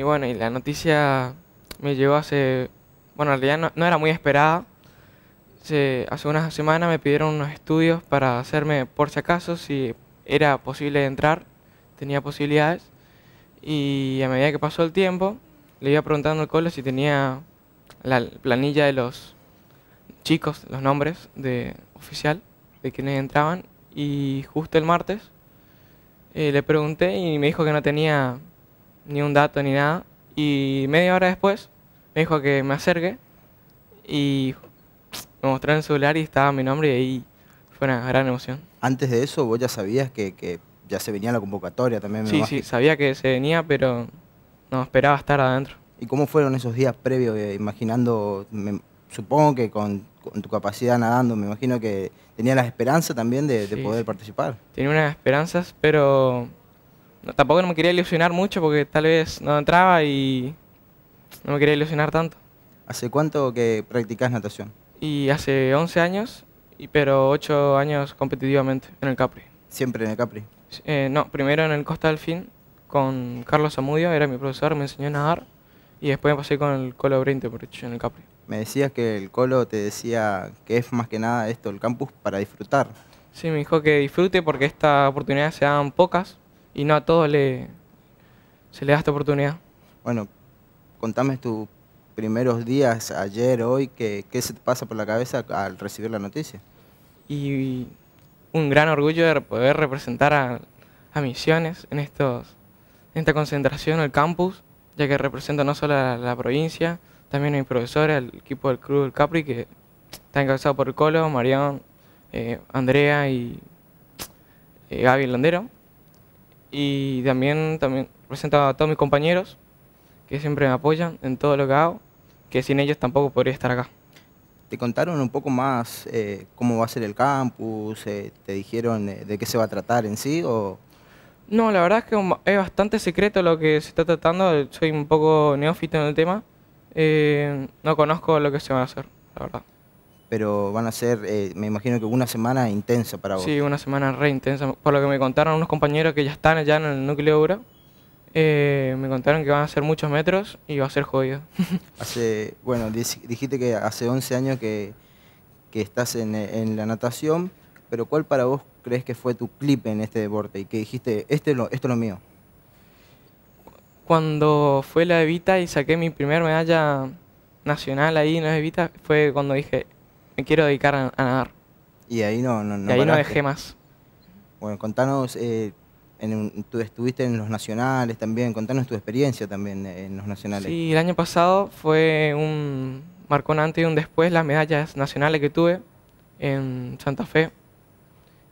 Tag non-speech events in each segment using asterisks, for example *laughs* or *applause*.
Y bueno, y la noticia me llegó hace, bueno, en realidad no, era muy esperada. Se, hace unas semanas me pidieron unos estudios para hacerme por si acaso si era posible entrar, tenía posibilidades. Y a medida que pasó el tiempo, le iba preguntando al cole si tenía la planilla de los chicos, los nombres de oficial, de quienes entraban. Y justo el martes eh, le pregunté y me dijo que no tenía ni un dato ni nada. Y media hora después me dijo que me acerque y me mostró en el celular y estaba mi nombre y ahí fue una gran emoción. Antes de eso vos ya sabías que, que ya se venía la convocatoria también. sí, sí, sabía que se venía, pero no esperaba estar adentro. ¿Y cómo fueron esos días previos? Eh, imaginando, supongo que con, tu capacidad nadando, me imagino que tenías la esperanza también de, de poder participar. Tenía unas esperanzas, pero tampoco no me quería ilusionar mucho porque tal vez no entraba y no me quería ilusionar tanto. ¿Hace cuánto que practicas natación? Y hace 11 años, y, pero 8 años competitivamente en el Capri. ¿Siempre en el Capri? Eh, no, primero en el Costa del Fin con Carlos Zamudio, era mi profesor, me enseñó a nadar y después me pasé con el Colo Brinte por hecho, en el Capri. Me decías que el Colo te decía que es más que nada esto, el campus, para disfrutar. Sí, me dijo que disfrute porque estas oportunidades se dan pocas y no a todos le, se le da esta oportunidad. Bueno, contame tus primeros días, ayer, hoy, ¿qué, se te pasa por la cabeza al recibir la noticia? Y un gran orgullo de poder representar a, Misiones en, estos, en esta concentración, el campus, ya que represento no solo a la provincia, también a mis profesores, al equipo del Club del Capri, que está encabezado por el Colo, Mariano, eh, Andrea y eh, Gaby Landero y también, también presento a todos mis compañeros que siempre me apoyan en todo lo que hago, que sin ellos tampoco podría estar acá. ¿Te contaron un poco más eh, cómo va a ser el campus? Eh, ¿Te dijeron eh, de qué se va a tratar en sí? O... No, la verdad es que es bastante secreto lo que se está tratando. Soy un poco neófito en el tema. no conozco lo que se va a hacer, la verdad pero van a ser, eh, me imagino que una semana intensa para vos. Sí, una semana re intensa. Por lo que me contaron unos compañeros que ya están allá en el núcleo obra, eh, me contaron que van a ser muchos metros y va a ser jodido. *laughs* hace, bueno, dijiste que hace 11 años que, estás en, la natación, pero ¿cuál para vos crees que fue tu clip en este deporte y que dijiste, este lo, esto es lo mío? Cuando fue la Evita y saqué mi primer medalla nacional ahí en la Evita, fue cuando dije, me quiero dedicar a, nadar. Y ahí no, no, ahí no dejé más. Bueno, contanos, eh, en, tú estuviste en los nacionales también, contanos tu experiencia también eh, en los nacionales. Sí, el año pasado fue un, marcó un antes y un después las medallas nacionales que tuve en Santa Fe.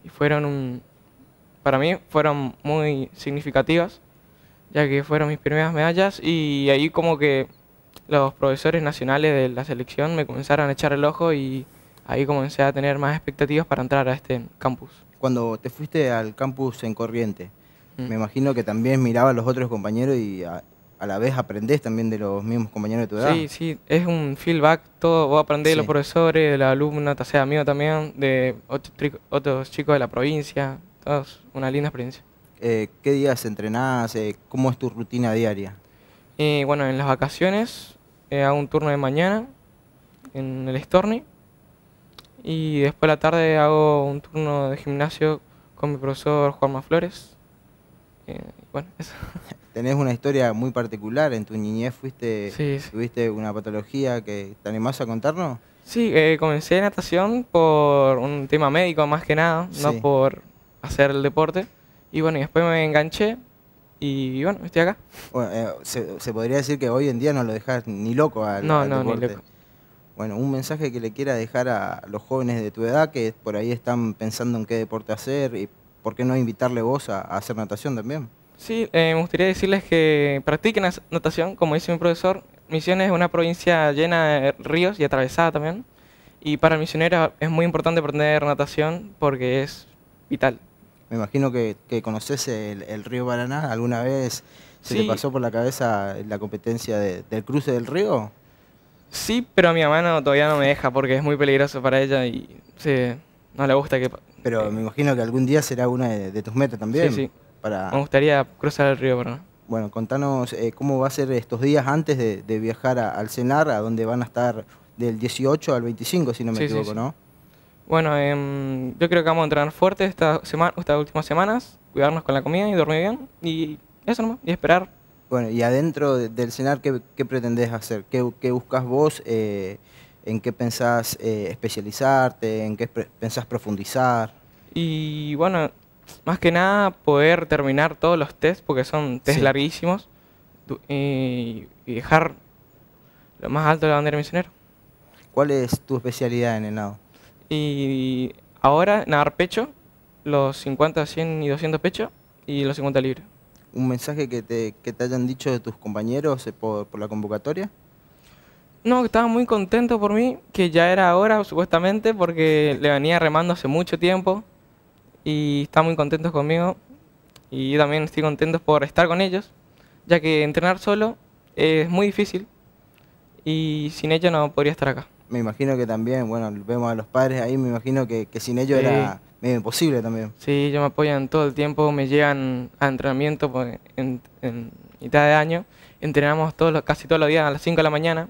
Y fueron un, para mí fueron muy significativas, ya que fueron mis primeras medallas y ahí como que los profesores nacionales de la selección me comenzaron a echar el ojo y ahí comencé a tener más expectativas para entrar a este campus. Cuando te fuiste al campus en Corriente, mm. me imagino que también mirabas a los otros compañeros y a, la vez aprendés también de los mismos compañeros de tu edad. Sí, sí, es un feedback, todo, vos aprendés de los profesores, de la alumna, sea, amigo también, de otros, chicos de la provincia, todos, una linda experiencia. Eh, ¿Qué días entrenás? Eh, ¿Cómo es tu rutina diaria? Eh, bueno, en las vacaciones hago un turno de mañana en el Storni y después la tarde hago un turno de gimnasio con mi profesor Juanma Flores. Eh, bueno, eso. *laughs* Tenés una historia muy particular, en tu niñez fuiste, tuviste una patología que te animás a contarnos. Sí, comencé eh, comencé natación por un tema médico más que nada, no por hacer el deporte. Y bueno, y después me enganché y bueno, estoy acá. Eh, se, podría decir que hoy en día no lo dejas ni loco al, no, no, Ni loco bueno, un mensaje que le quiera dejar a los jóvenes de tu edad que por ahí están pensando en qué deporte hacer y por qué no invitarle vos a, hacer natación también. Sí, eh, me gustaría decirles que practiquen natación, como dice mi profesor. Misiones es una provincia llena de ríos y atravesada también. Y para el es muy importante aprender natación porque es vital. Me imagino que, que conoces el, río Paraná. ¿Alguna vez se te pasó por la cabeza la competencia del cruce del río? Sí, pero mi hermano todavía no me deja porque es muy peligroso para ella y no le gusta que... Pero eh, me imagino que algún día será una de, tus metas también. Sí, sí. Para... Me gustaría cruzar el río ¿verdad? Bueno, contanos eh, cómo va a ser estos días antes de, viajar al CENAR, a donde van a estar del 18 al 25, si no me equivoco, sí, ¿no? Bueno, em, yo creo que vamos a entrenar fuerte estas últimas semanas, cuidarnos con la comida y dormir bien. Y eso nomás, y esperar bueno, y adentro del CENAR, ¿qué, qué pretendés hacer? ¿Qué, buscas vos? Eh, ¿En qué pensás eh, especializarte? ¿En qué pensás profundizar? Y bueno, más que nada poder terminar todos los tests, porque son test larguísimos, y dejar lo más alto de la bandera misionero. ¿Cuál es tu especialidad en el nado? Y ahora nadar pecho, los 50, 100 y 200 pecho y los 50 libres un mensaje que te, que te hayan dicho de tus compañeros eh, por, la convocatoria? No, estaba muy contento por mí, que ya era hora supuestamente, porque le venía remando hace mucho tiempo y están muy contentos conmigo y yo también estoy contento por estar con ellos, ya que entrenar solo es muy difícil y sin ellos no podría estar acá. Me imagino que también, bueno, vemos a los padres ahí, me imagino que, sin ellos era medio imposible también. Sí, ellos me apoyan todo el tiempo, me llegan a entrenamiento pues, en, mitad de año. Entrenamos todos los, casi todos los días a las 5 de la mañana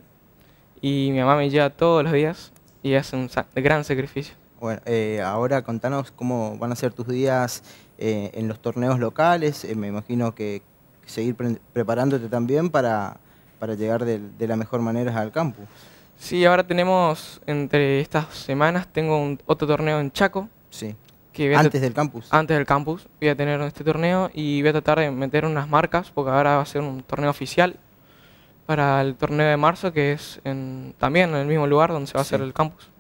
y mi mamá me lleva todos los días y hace un gran sacrificio. Bueno, eh, ahora contanos cómo van a ser tus días eh, en los torneos locales. Eh, me imagino que seguir preparándote también para, para llegar de, la mejor manera al campus. Sí, ahora tenemos, entre estas semanas, tengo otro torneo en Chaco, Sí. antes del campus. Antes del campus voy a tener este torneo y voy a tratar de meter unas marcas, porque ahora va a ser un torneo oficial para el torneo de marzo, que es en, también en el mismo lugar donde se va a hacer el campus.